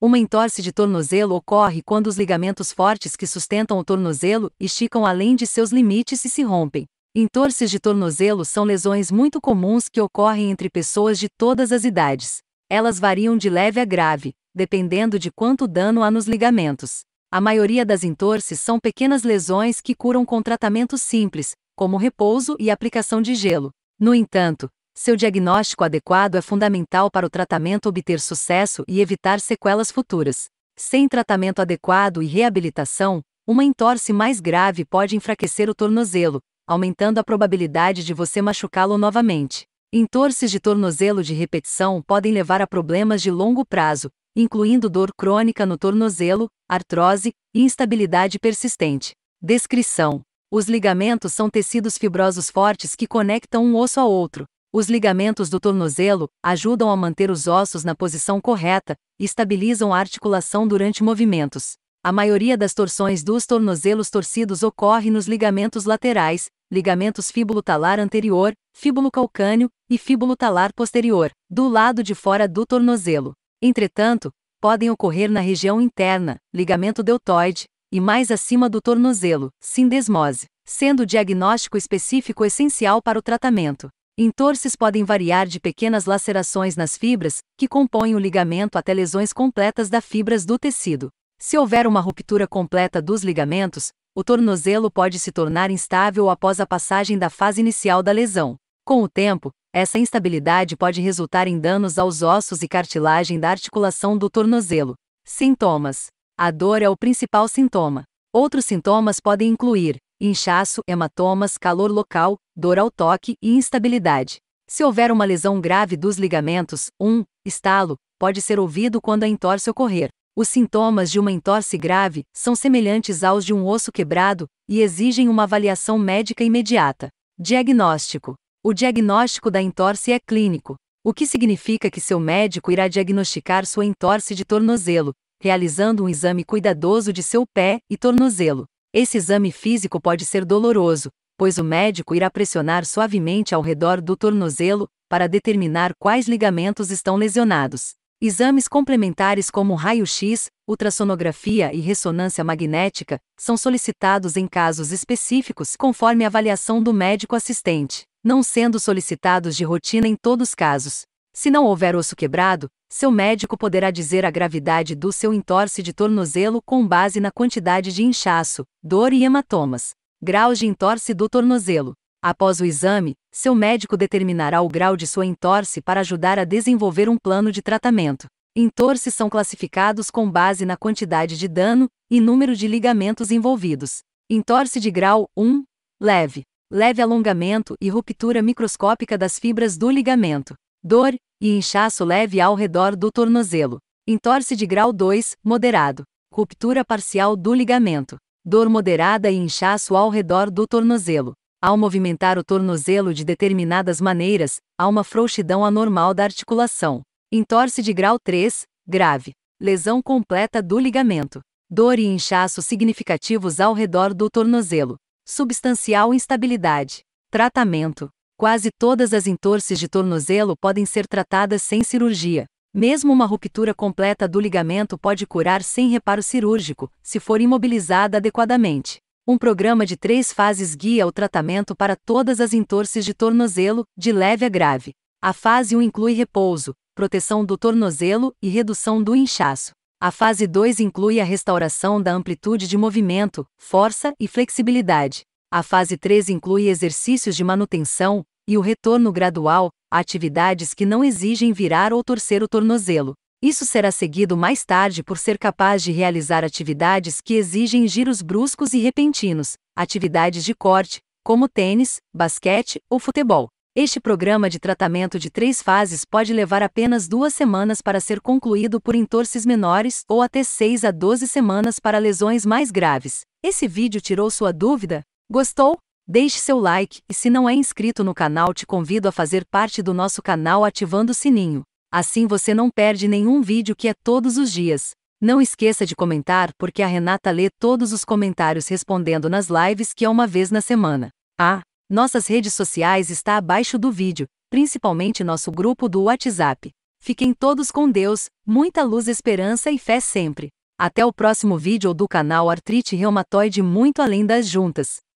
Uma entorse de tornozelo ocorre quando os ligamentos fortes que sustentam o tornozelo esticam além de seus limites e se rompem. Entorses de tornozelo são lesões muito comuns que ocorrem entre pessoas de todas as idades. Elas variam de leve a grave, dependendo de quanto dano há nos ligamentos. A maioria das entorses são pequenas lesões que curam com tratamentos simples, como repouso e aplicação de gelo. No entanto, seu diagnóstico adequado é fundamental para o tratamento obter sucesso e evitar sequelas futuras. Sem tratamento adequado e reabilitação, uma entorse mais grave pode enfraquecer o tornozelo, aumentando a probabilidade de você machucá-lo novamente. Entorses de tornozelo de repetição podem levar a problemas de longo prazo, incluindo dor crônica no tornozelo, artrose e instabilidade persistente. Descrição: Os ligamentos são tecidos fibrosos fortes que conectam um osso ao outro, os ligamentos do tornozelo ajudam a manter os ossos na posição correta e estabilizam a articulação durante movimentos. A maioria das torções dos tornozelos torcidos ocorre nos ligamentos laterais, ligamentos fíbulo-talar anterior, fíbulo-calcâneo e fíbulo-talar posterior, do lado de fora do tornozelo. Entretanto, podem ocorrer na região interna, ligamento deltoide, e mais acima do tornozelo, sindesmose, sendo o diagnóstico específico essencial para o tratamento. Entorces podem variar de pequenas lacerações nas fibras, que compõem o ligamento, até lesões completas das fibras do tecido. Se houver uma ruptura completa dos ligamentos, o tornozelo pode se tornar instável após a passagem da fase inicial da lesão. Com o tempo, essa instabilidade pode resultar em danos aos ossos e cartilagem da articulação do tornozelo. Sintomas: A dor é o principal sintoma. Outros sintomas podem incluir inchaço, hematomas, calor local, dor ao toque e instabilidade. Se houver uma lesão grave dos ligamentos, um estalo pode ser ouvido quando a entorse ocorrer. Os sintomas de uma entorse grave são semelhantes aos de um osso quebrado e exigem uma avaliação médica imediata. Diagnóstico: O diagnóstico da entorse é clínico, o que significa que seu médico irá diagnosticar sua entorse de tornozelo, realizando um exame cuidadoso de seu pé e tornozelo. Esse exame físico pode ser doloroso, pois o médico irá pressionar suavemente ao redor do tornozelo para determinar quais ligamentos estão lesionados. Exames complementares como raio-x, ultrassonografia e ressonância magnética são solicitados em casos específicos conforme a avaliação do médico assistente, não sendo solicitados de rotina em todos os casos, se não houver osso quebrado, seu médico poderá dizer a gravidade do seu entorse de tornozelo com base na quantidade de inchaço, dor e hematomas, graus de entorse do tornozelo. Após o exame, seu médico determinará o grau de sua entorse para ajudar a desenvolver um plano de tratamento. Entorses são classificados com base na quantidade de dano e número de ligamentos envolvidos. Entorse de grau 1, leve, leve alongamento e ruptura microscópica das fibras do ligamento. Dor, e inchaço leve ao redor do tornozelo. Entorse de grau 2, moderado. Ruptura parcial do ligamento. Dor moderada e inchaço ao redor do tornozelo. Ao movimentar o tornozelo de determinadas maneiras, há uma frouxidão anormal da articulação. Entorse de grau 3, grave. Lesão completa do ligamento. Dor e inchaço significativos ao redor do tornozelo. Substancial instabilidade. Tratamento: Quase todas as entorses de tornozelo podem ser tratadas sem cirurgia. Mesmo uma ruptura completa do ligamento pode curar sem reparo cirúrgico, se for imobilizada adequadamente. Um programa de três fases guia o tratamento para todas as entorses de tornozelo, de leve a grave. A fase 1 inclui repouso, proteção do tornozelo e redução do inchaço. A fase 2 inclui a restauração da amplitude de movimento, força e flexibilidade. A fase 3 inclui exercícios de manutenção e o retorno gradual atividades que não exigem virar ou torcer o tornozelo. Isso será seguido mais tarde por ser capaz de realizar atividades que exigem giros bruscos e repentinos, atividades de corte, como tênis, basquete ou futebol. Este programa de tratamento de três fases pode levar apenas duas semanas para ser concluído por entorces menores ou até 6 a 12 semanas para lesões mais graves. Esse vídeo tirou sua dúvida? Gostou? Deixe seu like e se não é inscrito no canal, te convido a fazer parte do nosso canal ativando o sininho. Assim você não perde nenhum vídeo que é todos os dias. Não esqueça de comentar porque a Renata lê todos os comentários respondendo nas lives que é uma vez na semana. Ah, nossas redes sociais está abaixo do vídeo, principalmente nosso grupo do WhatsApp. Fiquem todos com Deus, muita luz, esperança e fé sempre. Até o próximo vídeo do canal Artrite Reumatoide muito além das juntas.